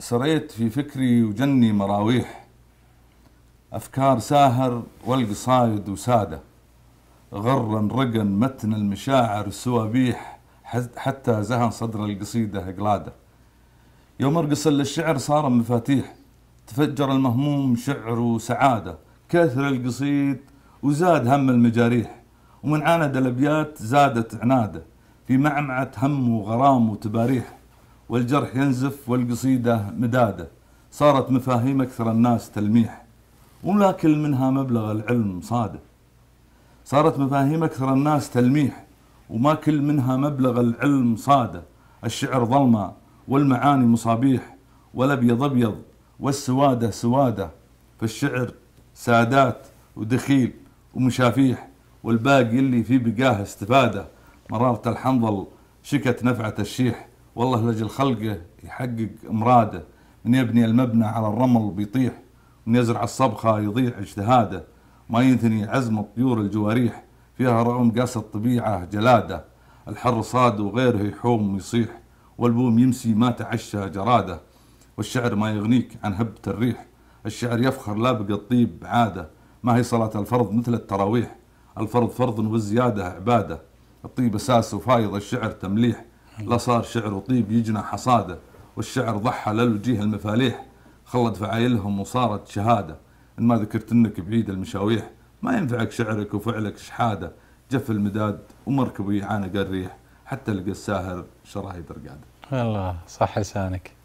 سريت في فكري وجني مراويح أفكار ساهر والقصايد وسادة غرا رقا متن المشاعر السوابيح حتى زهن صدر القصيدة قلادة يوم أرقص للشعر صار مفاتيح تفجر المهموم شعر وسعادة كثر القصيد وزاد هم المجاريح ومن عاند الأبيات زادت عناده في معمعة هم وغرام وتباريح والجرح ينزف والقصيدة مدادة صارت مفاهيم أكثر الناس تلميح ولا كل منها مبلغ العلم صادف صارت مفاهيم أكثر الناس تلميح وما كل منها مبلغ العلم صادة الشعر ظلمة والمعاني مصابيح والأبيض أبيض والسوادة سوادة فالشعر سادات ودخيل ومشافيح والباقي اللي في بقاه استفادة مرارة الحنظل شكت نفعة الشيح والله لاجل خلقه يحقق مراده من يبني المبنى على الرمل بيطيح من يزرع الصبخة يضيع اجتهاده ما ينثني عزم الطيور الجواريح فيها رغم قاس الطبيعة جلاده الحر صاد وغيره يحوم ويصيح والبوم يمسي ما تعشى جراده والشعر ما يغنيك عن هبة الريح الشعر يفخر لا بقى الطيب عادة ما هي صلاة الفرض مثل التراويح الفرض فرض والزيادة عبادة الطيب أساس وفايض الشعر تمليح لصار شعر طيب يجنى حصاده والشعر ضحى للوجيه المفاليح خلد فعايلهم وصارت شهاده ان ما ذكرت انك بعيد المشاويح ما ينفعك شعرك وفعلك شحاده جف المداد ومركب يعانق الريح حتى لقى الساهر شرايب رقاده الله صح لسانك